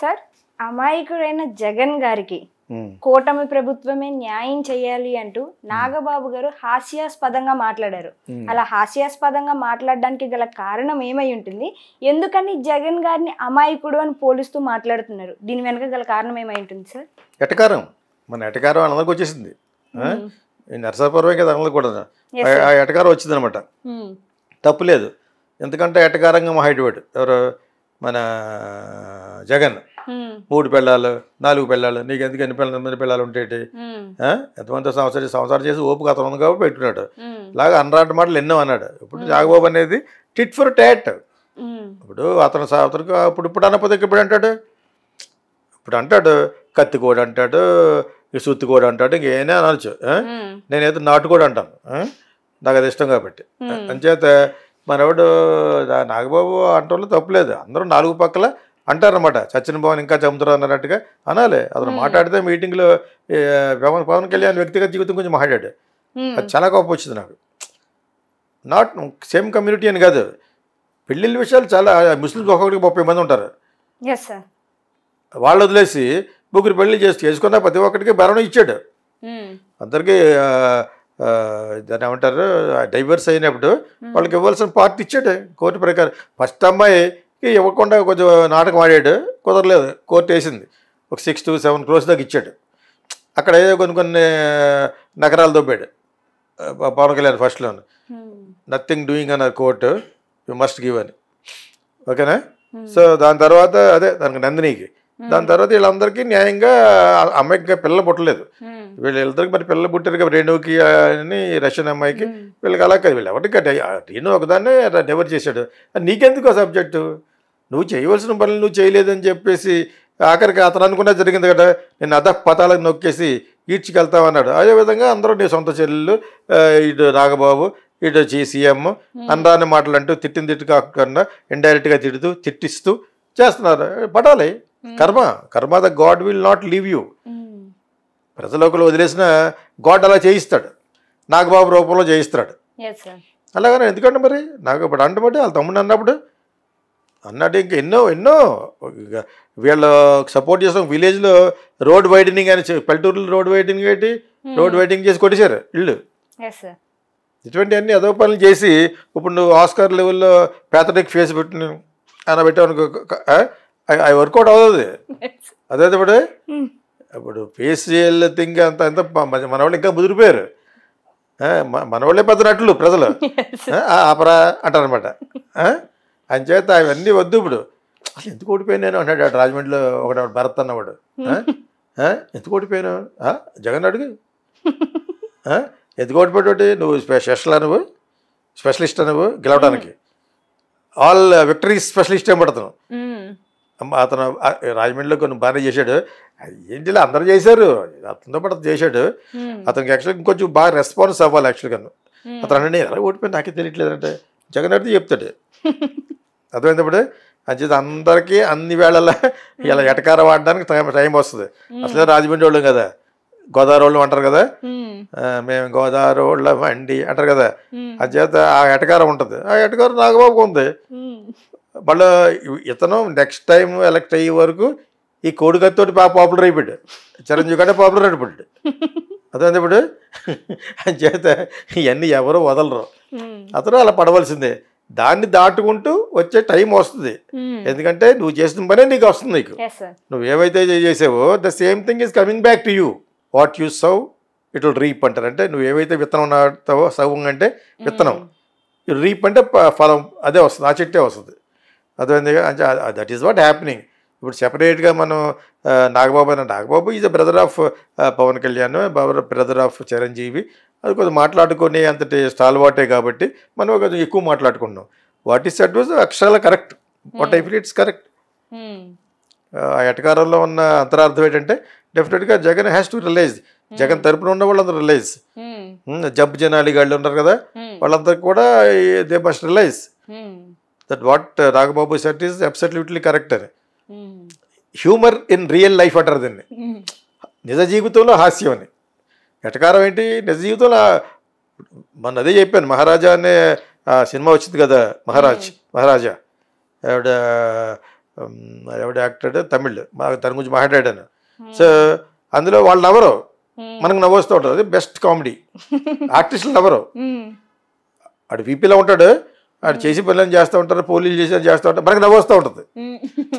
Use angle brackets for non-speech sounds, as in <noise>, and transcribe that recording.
Sir అమాయకుడైన Jagan గారికి కూటమి ప్రభుత్వమే న్యాయం చేయాలి అంటూ నాగబాబు గారు హాస్యాస్పదంగా మాట్లాడారు అలా హాస్యాస్పదంగా మాట్లాడడానికి గల కారణం ఏమై ఉంటుంది ఎందుకని జగన్ గారిని అమాయకుడు అని పోలుస్తూ మాట్లాడుతున్నారు దీని వెనక గల కారణం ఏమై ఉంటుంది సార్ ఎటకారం మన ఎటకారం అందరికి వచ్చేసింది నరసాపురమే కదా అందరికి ఎటకారం వచ్చింది అనమాట తప్పులేదు ఎందుకంటే ఎటకారంగా మా ఎవరు మన జగన్ మూడు పెళ్ళాలు నాలుగు పెళ్ళాలు నీకు ఎందుకు ఎన్ని పిల్లలు ఎనిమిది పిల్లలు ఉంటేటి ఎంతమంది సంవత్సరం సంవత్సరం చేసి ఓపు అతను ఉంది కాబట్టి పెట్టున్నాడు లాగా అనరాటి మాటలు ఎన్నో అన్నాడు ఇప్పుడు జాగబాబు అనేది టిట్ ఫర్ టాట్ ఇప్పుడు అతను అతనికి అప్పుడు ఇప్పుడు అన్నపోతే ఇప్పుడు అంటాడు ఇప్పుడు అంటాడు కత్తి కోడి అంటాడు సుత్తి కోడి అంటాడు ఇంకేనే అనొచ్చు నేనైతే నాటుకోడి అంటాను నాకు అది ఇష్టం కాబట్టి అంచేత మనవాడు నాగబాబు అంటోళ్ళు తప్పులేదు అందరూ నాలుగు పక్కల అంటారనమాట చచ్చిన భవన్ ఇంకా చంపుతారు అన్నట్టుగా అనాలి అతను మాట్లాడితే మీటింగ్లో పవన్ పవన్ కళ్యాణ్ వ్యక్తిగత జీవితం కొంచెం మాట్లాడాడు అది చాలా కోపం వచ్చింది నాకు నాట్ సేమ్ కమ్యూనిటీ అని కాదు పెళ్ళిళ్ళ విషయాలు చాలా ముస్లిం ఒక్కొక్కరికి ముప్పై మంది ఉంటారు వాళ్ళు వదిలేసి ముగ్గురు పెళ్లి చేసి చేసుకున్న ప్రతి ఒక్కరికి భరణం ఇచ్చాడు అందరికీ దాన్ని ఏమంటారు డైవర్స్ అయినప్పుడు వాళ్ళకి ఇవ్వాల్సిన పార్ట్ ఇచ్చాడు కోర్టు ప్రకారం ఫస్ట్ అమ్మాయి ఇవ్వకుండా కొంచెం నాటకం ఆడాడు కుదరలేదు కోర్టు వేసింది ఒక సిక్స్ టు సెవెన్ క్రోర్స్ దాకా ఇచ్చాడు అక్కడ ఏదో కొన్ని కొన్ని నగరాలు దొబ్బాడు పవన్ కళ్యాణ్ ఫస్ట్లో నథింగ్ డూయింగ్ అన్న కోర్టు యు మస్ట్ గివ్ అని ఓకేనా hmm. సో దాని తర్వాత అదే దానికి నందినికి దాని తర్వాత వీళ్ళందరికీ న్యాయంగా అమ్మాయికి పిల్ల పుట్టలేదు వీళ్ళందరికి మరి పిల్ల పుట్టారు కాబట్టి రేణుకి అని రష్యన్ అమ్మాయికి వీళ్ళకి అలా కాదు వీళ్ళు ఎవరికి రేణు ఒకదాన్నే డెవర్ చేశాడు నీకెందుకు సబ్జెక్టు నువ్వు చేయవలసిన పనులు నువ్వు చేయలేదని చెప్పేసి ఆఖరికి అతను అనుకున్నా జరిగింది కదా నేను అధ పతాలకు నొక్కేసి ఈడ్చుకెళ్తామన్నాడు అదేవిధంగా అందరూ నీ సొంత చెల్లెళ్ళు ఇటు నాగబాబు ఇటు సీఎం అనరాని మాటలు అంటూ తిట్టిన తిట్టు కాకుండా ఇండైరెక్ట్గా తిడుతూ తిట్టిస్తూ చేస్తున్నారు పడాలి karma karma the god will not leave you ప్రజలోకలు వదిలేసిన గాడ్ అలా చేయిస్తాడు నాగబాబు రూపంలో చేయిస్తాడు అలాగనే ఎందుకంటే మరి నాకు ఇప్పుడు అంటబట్టి వాళ్ళ తమ్ముడు అన్నప్పుడు అన్నట్టు ఇంకా ఎన్నో ఎన్నో వీళ్ళు సపోర్ట్ చేస్తాం విలేజ్లో రోడ్ వైడనింగ్ అని పల్లెటూరులో రోడ్ వైడనింగ్ పెట్టి hmm. రోడ్ వైడనింగ్ చేసి కొట్టేశారు ఇల్లు ఇటువంటివన్నీ అదో పనులు చేసి ఇప్పుడు నువ్వు ఆస్కార్ లెవెల్లో ప్యాథటిక్ ఫేస్ పెట్టిన అనబెట్టావు అనుకో అవి వర్కౌట్ అవుతుంది అదే ఇప్పుడు ఇప్పుడు ఫేషియల్ థింగ్ అంత అంత మన వాళ్ళు ఇంకా ముదిరిపోయారు మన వాళ్ళే పెద్ద నటులు ప్రజలు ఆపరా అంటారనమాట అంచేత అవన్నీ వద్దు ఇప్పుడు అసలు ఎందుకు ఓడిపోయినాను అన్నాడు అటు రాజమండ్రిలో ఒకడు భరత్ అన్నవాడు ఎందుకు ఓడిపోయాను జగన్ అడుగు ఎందుకు ఓడిపోయేటోటి నువ్వు స్పెషల్ అనువు స్పెషలిస్ట్ అనువు గెలవడానికి ఆల్ విక్టరీ స్పెషలిస్ట్ ఏం పడుతున్నావు అతను రాజమండ్రిలో కొన్ని బాగానే చేశాడు ఏంటి అందరూ చేశారు అతనితో పాటు చేశాడు అతనికి యాక్చువల్గా ఇంకొంచెం బాగా రెస్పాన్స్ అవ్వాలి యాక్చువల్గా అతను నేను ఎలా ఓడిపోయి నాకే తెలియట్లేదంటే జగన్ అడిగితే చెప్తాడు <laughs> అర్థమైనప్పుడు అంచేది అందరికీ అన్ని వేళలా ఇలా ఎటకార వాడడానికి టైం టైం వస్తుంది అసలే రాజమండ్రి వాళ్ళం కదా గోదావరి వాళ్ళు అంటారు కదా మేము గోదావరి వాళ్ళ వండి అంటారు కదా చేత ఆ ఎటకారం ఉంటుంది ఆ ఎటకారం నాగబాబుకు ఉంది వాళ్ళు ఇతను నెక్స్ట్ టైం ఎలక్ట్ అయ్యే వరకు ఈ కోడిగత్తో బాగా పాపులర్ అయిపోయాడు చిరంజీవి కంటే పాపులర్ అయిపోయాడు అదే ఇప్పుడు అని ఇవన్నీ ఎవరు వదలరు hmm. అతను అలా పడవలసిందే దాన్ని దాటుకుంటూ వచ్చే టైం వస్తుంది hmm. ఎందుకంటే నువ్వు చేసిన పనే నీకు వస్తుంది నీకు నువ్వు ఏవైతే చేసావో the same thing is coming back to you what you sow it will reap అంటారు అంటే నువ్వు ఏవైతే విత్తనం నాటుతావో సవ్ hmm. అంటే విత్తనం రీప్ అంటే ఫలం అదే వస్తుంది ఆ చెట్టే వస్తుంది అర్థమైంది అంటే దట్ ఈస్ వాట్ హ్యాపెనింగ్ ఇప్పుడు సెపరేట్గా మనం నాగబాబు అన్న Nagababu is brother of Pawan Kalyan brother of Chiranjeevi అది కొంచెం మాట్లాడుకునే అంతటి స్టాల్ వాటే కాబట్టి మనం కొంచెం ఎక్కువ మాట్లాడుకున్నాం వాట్ ఈస్ దట్ వాజ్ అక్షరాల correct what I feel it's correct ఆ ఎటకారంలో ఉన్న అంతరార్థం ఏంటంటే డెఫినెట్గా Jagan has to realise Jagan తరపున ఉన్న వాళ్ళందరూ రిలైజ్ జబ్ జనాలి గాళ్ళు ఉన్నారు కదా hmm. వాళ్ళందరికీ కూడా they must realise that what Raghababu said is absolutely correct అని హ్యూమర్ ఇన్ రియల్ లైఫ్ అంటారు దీన్ని నిజ జీవితంలో హాస్యం అని ఎటకారం ఏంటి నిజ జీవితంలో మన అదే చెప్పాను మహారాజా అనే సినిమా వచ్చింది కదా మహారాజ్ hmm. మహారాజా ఎవడ ఎవడ యాక్టర్ తమిళ్ తన గురించి మాట్లాడాను hmm. సో అందులో వాళ్ళు నవ్వరు hmm. మనకు నవ్వుస్తూ ఉంటారు అది బెస్ట్ కామెడీ ఆర్టిస్టులు నవ్వరు అటు విపిలో ఉంటాడు ఆడు చేసి పిల్లలు చేస్తూ ఉంటారు పోలీసులు చేసి చేస్తూ ఉంటారు మనకి నవ్వు వస్తూ ఉంటుంది <laughs>